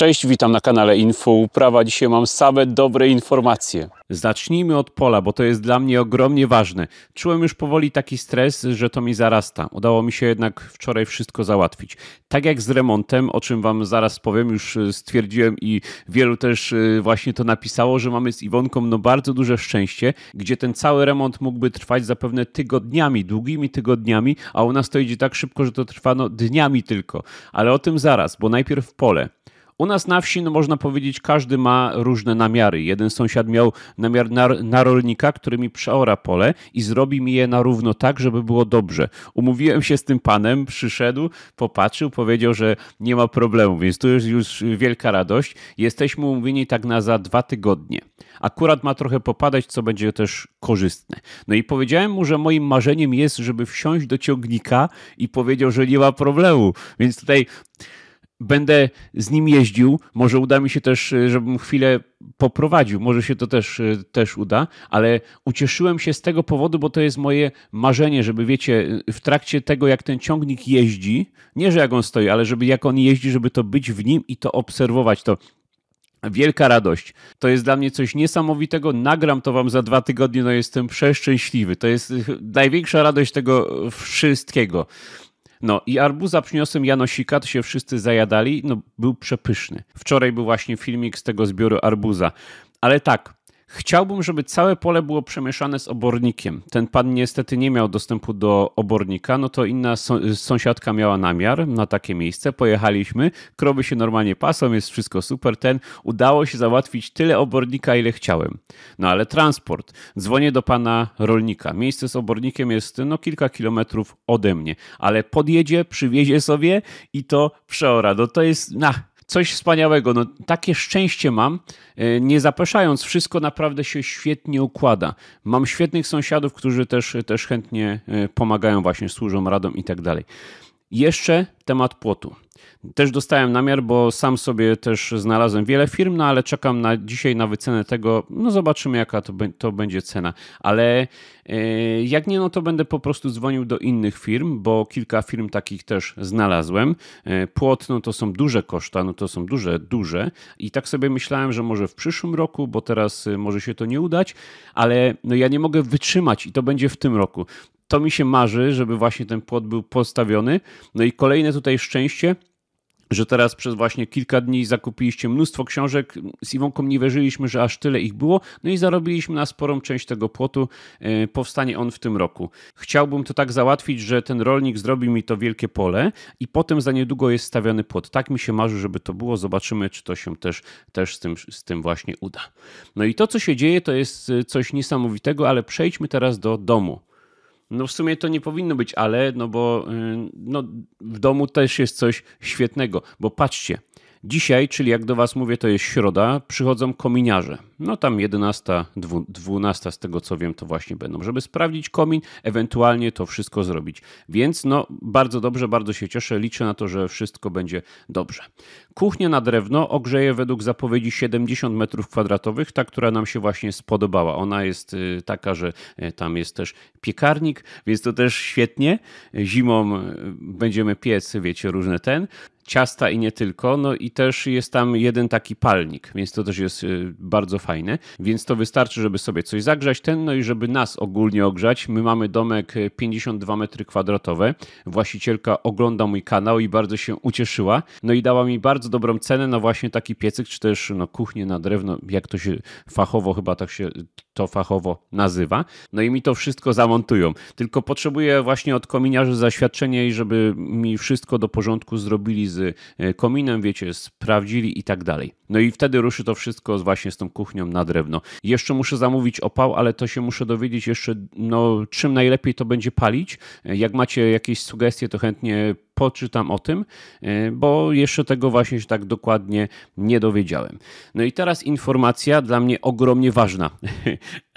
Cześć, witam na kanale Info Uprawa. Dzisiaj mam same dobre informacje. Zacznijmy od pola, bo to jest dla mnie ogromnie ważne. Czułem już powoli taki stres, że to mi zarasta. Udało mi się jednak wczoraj wszystko załatwić. Tak jak z remontem, o czym Wam zaraz powiem, już e, stwierdziłem i wielu też e, właśnie to napisało, że mamy z Iwonką no bardzo duże szczęście, gdzie ten cały remont mógłby trwać zapewne tygodniami, długimi tygodniami, a u nas to idzie tak szybko, że to trwa no dniami tylko. Ale o tym zaraz, bo najpierw pole. U nas na wsi, no można powiedzieć, każdy ma różne namiary. Jeden sąsiad miał namiar na, na rolnika, który mi przeora pole i zrobi mi je na równo tak, żeby było dobrze. Umówiłem się z tym panem, przyszedł, popatrzył, powiedział, że nie ma problemu, więc tu jest już wielka radość. Jesteśmy umówieni tak na za dwa tygodnie. Akurat ma trochę popadać, co będzie też korzystne. No i powiedziałem mu, że moim marzeniem jest, żeby wsiąść do ciągnika i powiedział, że nie ma problemu. Więc tutaj będę z nim jeździł. Może uda mi się też, e, żebym chwilę poprowadził. Może się to też, e, też uda, ale ucieszyłem się z tego powodu, bo to jest moje marzenie, żeby wiecie, w trakcie tego, jak ten ciągnik jeździ, nie że jak on stoi, ale żeby jak on jeździ, żeby to być w nim i to obserwować. To Wielka radość. To jest dla mnie coś niesamowitego. Nagram to wam za dwa tygodnie, no jestem przeszczęśliwy. To jest największa radość tego wszystkiego. No i arbuza przyniosłem Janosika, to się wszyscy zajadali, no był przepyszny. Wczoraj był właśnie filmik z tego zbioru arbuza. Ale tak, Chciałbym, żeby całe pole było przemieszane z obornikiem. Ten pan niestety nie miał dostępu do obornika, no to inna sąsiadka miała namiar na takie miejsce. Pojechaliśmy, kroby się normalnie pasą, jest wszystko super. Ten udało się załatwić tyle obornika, ile chciałem. No ale transport. Dzwonię do pana rolnika. Miejsce z obornikiem jest no kilka kilometrów ode mnie, ale podjedzie, przywiezie sobie i to przeora. No to jest na coś wspaniałego. No, takie szczęście mam. E, nie zapeszając, wszystko naprawdę się świetnie układa. Mam świetnych sąsiadów, którzy też, też chętnie e, pomagają, właśnie służą radom i tak dalej. Jeszcze temat płotu. Też dostałem namiar, bo sam sobie też znalazłem wiele firm, no ale czekam na dzisiaj na wycenę tego. No zobaczymy, jaka to, to będzie cena. Ale e, jak nie, no to będę po prostu dzwonił do innych firm, bo kilka firm takich też znalazłem. E, płot, no to są duże koszta, no to są duże, duże. I tak sobie myślałem, że może w przyszłym roku, bo teraz e, może się to nie udać, ale no ja nie mogę wytrzymać i to będzie w tym roku to mi się marzy, żeby właśnie ten płot był postawiony. No i kolejne tutaj szczęście, że teraz przez właśnie kilka dni zakupiliście mnóstwo książek. Z Iwonką nie wierzyliśmy, że aż tyle ich było, no i zarobiliśmy na sporą część tego płotu. E, powstanie on w tym roku. Chciałbym to tak załatwić, że ten rolnik zrobi mi to wielkie pole i potem za niedługo jest stawiany płot. Tak mi się marzy, żeby to było. Zobaczymy, czy to się też, też z, tym, z tym właśnie uda. No i to, co się dzieje, to jest e, coś niesamowitego, ale przejdźmy teraz do domu. No w sumie to nie powinno być ale, no bo y, no, w domu też jest coś świetnego, bo patrzcie, dzisiaj, czyli jak do was mówię, to jest środa, przychodzą kominiarze no tam 11, 12 z tego co wiem to właśnie będą, żeby sprawdzić komin, ewentualnie to wszystko zrobić. Więc no bardzo dobrze, bardzo się cieszę, liczę na to, że wszystko będzie dobrze. Kuchnia na drewno ogrzeje według zapowiedzi 70 metrów kwadratowych, ta, która nam się właśnie spodobała. Ona jest y, taka, że y, tam jest też piekarnik, więc to też świetnie. Zimą y, będziemy piec, wiecie, różne ten ciasta i nie tylko. No i też jest tam jeden taki palnik, więc to też jest bardzo fajne więc to wystarczy, żeby sobie coś zagrzać ten, no i żeby nas ogólnie ogrzać. My mamy domek 52 metry kwadratowe. Właścicielka ogląda mój kanał i bardzo się ucieszyła. No i dała mi bardzo dobrą cenę na właśnie taki piecyk, czy też no, kuchnię na drewno, jak to się fachowo, chyba tak się to fachowo nazywa. No i mi to wszystko zamontują. Tylko potrzebuję właśnie od kominiarzy zaświadczenie i żeby mi wszystko do porządku zrobili z e, kominem, wiecie, sprawdzili i tak dalej. No i wtedy ruszy to wszystko właśnie z tą kuchnią na drewno. Jeszcze muszę zamówić opał, ale to się muszę dowiedzieć jeszcze, no, czym najlepiej to będzie palić. Jak macie jakieś sugestie, to chętnie poczytam o tym, e, bo jeszcze tego właśnie się tak dokładnie nie dowiedziałem. No i teraz informacja dla mnie ogromnie ważna.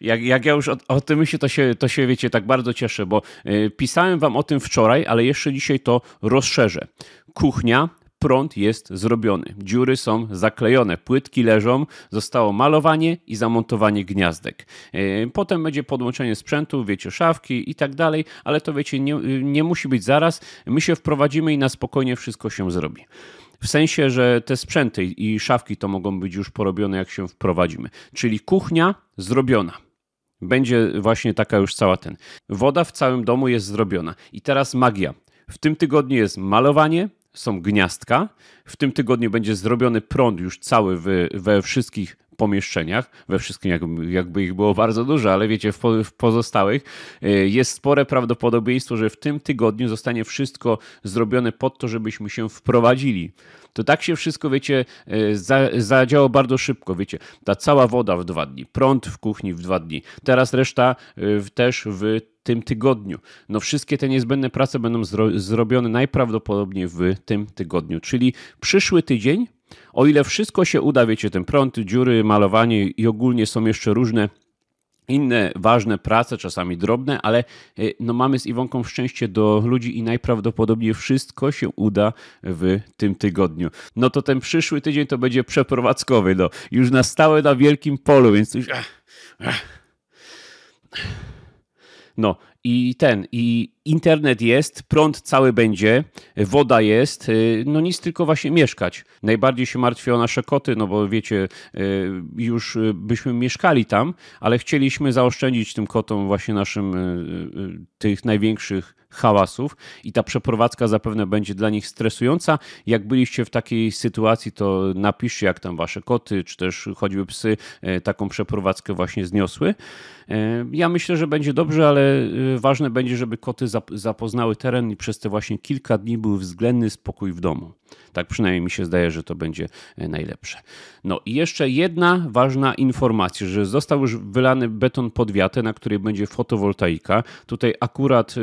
jak, jak ja już o, o, tym myślę, to się, to się wiecie, tak bardzo cieszę, bo e, pisałem wam o tym wczoraj, ale jeszcze dzisiaj to rozszerzę. Kuchnia prąd jest zrobiony. Dziury są zaklejone, płytki leżą, zostało malowanie i zamontowanie gniazdek. E, potem będzie podłączenie sprzętu, wiecie, szafki i tak dalej, ale to wiecie, nie, nie musi być zaraz. My się wprowadzimy i na spokojnie wszystko się zrobi. W sensie, że te sprzęty i szafki to mogą być już porobione, jak się wprowadzimy. Czyli kuchnia zrobiona. Będzie właśnie taka już cała ten. Woda w całym domu jest zrobiona. I teraz magia. W tym tygodniu jest malowanie, są gniazdka. W tym tygodniu będzie zrobiony prąd już cały we, we wszystkich pomieszczeniach, we wszystkim jakby, ich było bardzo dużo, ale wiecie, w, pozostałych e, jest spore prawdopodobieństwo, że w tym tygodniu zostanie wszystko zrobione pod to, żebyśmy się wprowadzili to tak się wszystko, wiecie, e, zadziało bardzo szybko, wiecie, ta cała woda w dwa dni, prąd w kuchni w dwa dni, teraz reszta e, też w tym tygodniu. No wszystkie te niezbędne prace będą zrobione najprawdopodobniej w tym tygodniu, czyli przyszły tydzień o ile wszystko się uda, wiecie, ten prąd, dziury, malowanie i ogólnie są jeszcze różne inne ważne prace, czasami drobne, ale e, no mamy z Iwonką szczęście do ludzi i najprawdopodobniej wszystko się uda w tym tygodniu. No to ten przyszły tydzień to będzie przeprowadzkowy, no już na stałe na wielkim polu, więc już... No i ten, i internet jest, prąd cały będzie, woda jest, y, no nic tylko właśnie mieszkać. Najbardziej się martwię o nasze koty, no bo wiecie, y, już y, byśmy mieszkali tam, ale chcieliśmy zaoszczędzić tym kotom właśnie naszym tych największych hałasów i ta przeprowadzka zapewne będzie dla nich stresująca. Jak byliście w takiej sytuacji, to napiszcie, jak tam wasze koty, czy też choćby psy taką przeprowadzkę właśnie zniosły. Ja myślę, że będzie dobrze, ale ważne będzie, żeby koty zapoznały teren i przez te właśnie kilka dni był względny spokój w domu. Tak przynajmniej mi się zdaje, że to będzie e, najlepsze. No i jeszcze jedna ważna informacja, że został już wylany beton pod wiatę, na której będzie fotowoltaika. Tutaj akurat e,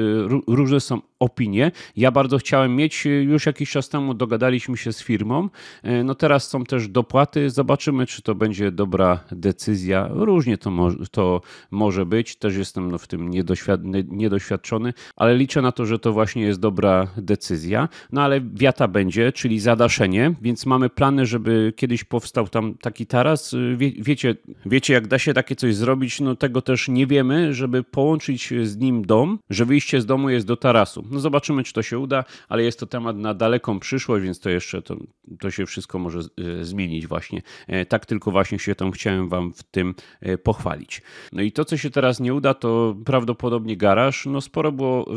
różne są opinię. Ja bardzo chciałem mieć, y, już jakiś czas temu dogadaliśmy się z firmą. Y, no teraz są też dopłaty, zobaczymy, czy to będzie dobra decyzja. Różnie to, mo to może być, też jestem no, w tym niedoświad niedoświadczony, ale liczę na to, że to właśnie jest dobra decyzja. No ale wiata będzie, czyli zadaszenie, więc mamy plany, żeby kiedyś powstał tam taki taras. Y, wie, wiecie, wiecie, jak da się takie coś zrobić, no tego też nie wiemy, żeby połączyć z nim dom, że wyjście z domu jest do tarasu. No zobaczymy, czy to się uda, ale jest to temat na daleką przyszłość, więc to jeszcze to, to się wszystko może e, zmienić właśnie. E, tak tylko właśnie się tam chciałem wam w tym e, pochwalić. No i to, co się teraz nie uda, to prawdopodobnie garaż. No sporo było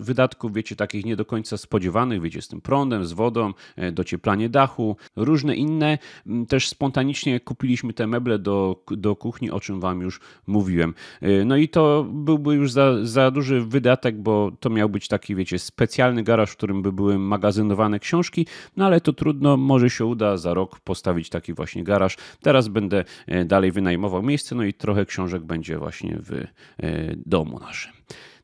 wydatków, wiecie, takich nie do końca spodziewanych, wiecie, z tym prądem, z wodą, docieplanie dachu, różne inne. Mm, też spontanicznie kupiliśmy te meble do, do kuchni, o czym wam już mówiłem. No i to byłby już za, za duży wydatek, bo to miał być taki, wiecie, specjalny garaż, w którym by były magazynowane książki, no ale to trudno, może się uda za rok postawić taki właśnie garaż. Teraz będę e, dalej wynajmował miejsce, no i trochę książek będzie właśnie w e, domu naszym.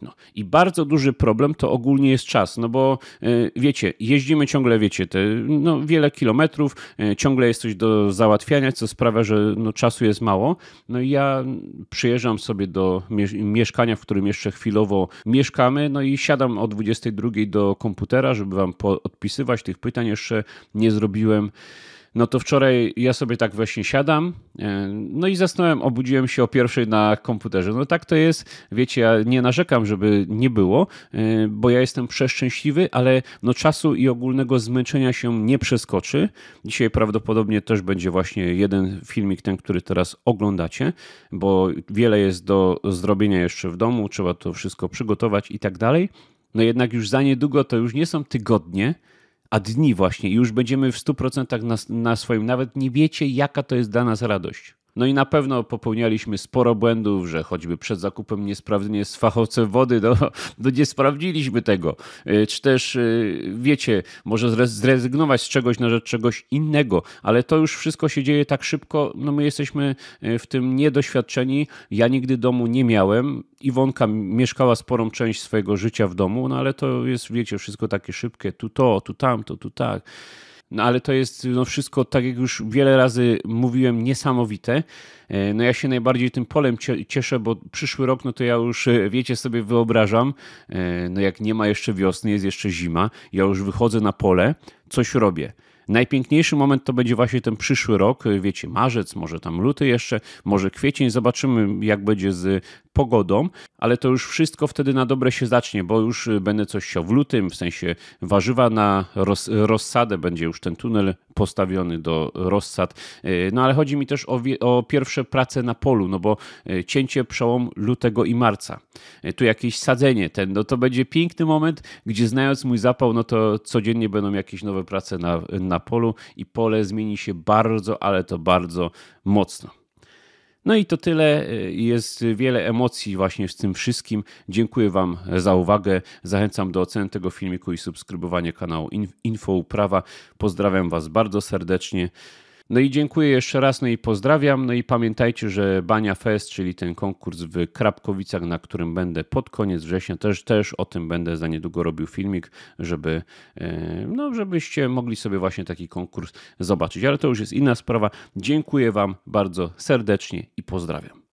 No. I bardzo duży problem to ogólnie jest czas, no bo e, wiecie, jeździmy ciągle, wiecie, te, no, wiele kilometrów, e, ciągle jest coś do załatwiania, co sprawia, że no, czasu jest mało. No i ja przyjeżdżam sobie do mieszkania, w którym jeszcze chwilowo mieszkamy, no i siadam o 22 do komputera, żeby wam odpisywać tych pytań. Jeszcze nie zrobiłem. No to wczoraj ja sobie tak właśnie siadam, e, no i zasnąłem, obudziłem się o pierwszej na komputerze. No tak to jest, wiecie, ja nie narzekam, żeby nie było, e, bo ja jestem przeszczęśliwy, ale no czasu i ogólnego zmęczenia się nie przeskoczy. Dzisiaj prawdopodobnie też będzie właśnie jeden filmik, ten, który teraz oglądacie, bo wiele jest do zrobienia jeszcze w domu, trzeba to wszystko przygotować i tak dalej. No jednak już za niedługo to już nie są tygodnie, a dni właśnie. już będziemy w 100% na, na swoim. Nawet nie wiecie, jaka to jest dla nas radość. No i na pewno popełnialiśmy sporo błędów, że choćby przed zakupem niesprawdzenie z fachowcem wody, no, no nie sprawdziliśmy tego. E, czy też, e, wiecie, może zrezygnować z czegoś na rzecz czegoś innego, ale to już wszystko się dzieje tak szybko, no my jesteśmy e, w tym niedoświadczeni. Ja nigdy domu nie miałem. Iwonka mieszkała sporą część swojego życia w domu, no ale to jest, wiecie, wszystko takie szybkie, tu to, tu tamto, tu tak. No ale to jest no wszystko, tak jak już wiele razy mówiłem, niesamowite. E, no ja się najbardziej tym polem cieszę, bo przyszły rok, no to ja już, e, wiecie, sobie wyobrażam, e, no jak nie ma jeszcze wiosny, jest jeszcze zima, ja już wychodzę na pole, coś robię. Najpiękniejszy moment to będzie właśnie ten przyszły rok, wiecie, marzec, może tam luty jeszcze, może kwiecień, zobaczymy jak będzie z pogodą, ale to już wszystko wtedy na dobre się zacznie, bo już będę coś chciał w lutym, w sensie warzywa na roz, rozsadę, będzie już ten tunel postawiony do rozsad. E, no ale chodzi mi też o, o pierwsze prace na polu, no bo e, cięcie przełom lutego i marca. E, tu jakieś sadzenie, ten, no to będzie piękny moment, gdzie znając mój zapał, no to codziennie będą jakieś nowe prace na, na na polu i pole zmieni się bardzo, ale to bardzo mocno. No i to tyle. Jest wiele emocji właśnie z tym wszystkim. Dziękuję Wam za uwagę. Zachęcam do oceny tego filmiku i subskrybowania kanału Info Uprawa. Pozdrawiam Was bardzo serdecznie. No i dziękuję jeszcze raz, no i pozdrawiam. No i pamiętajcie, że Bania Fest, czyli ten konkurs w Krapkowicach, na którym będę pod koniec września, też, też o tym będę za niedługo robił filmik, żeby, e, no, żebyście mogli sobie właśnie taki konkurs zobaczyć. Ale to już jest inna sprawa. Dziękuję Wam bardzo serdecznie i pozdrawiam.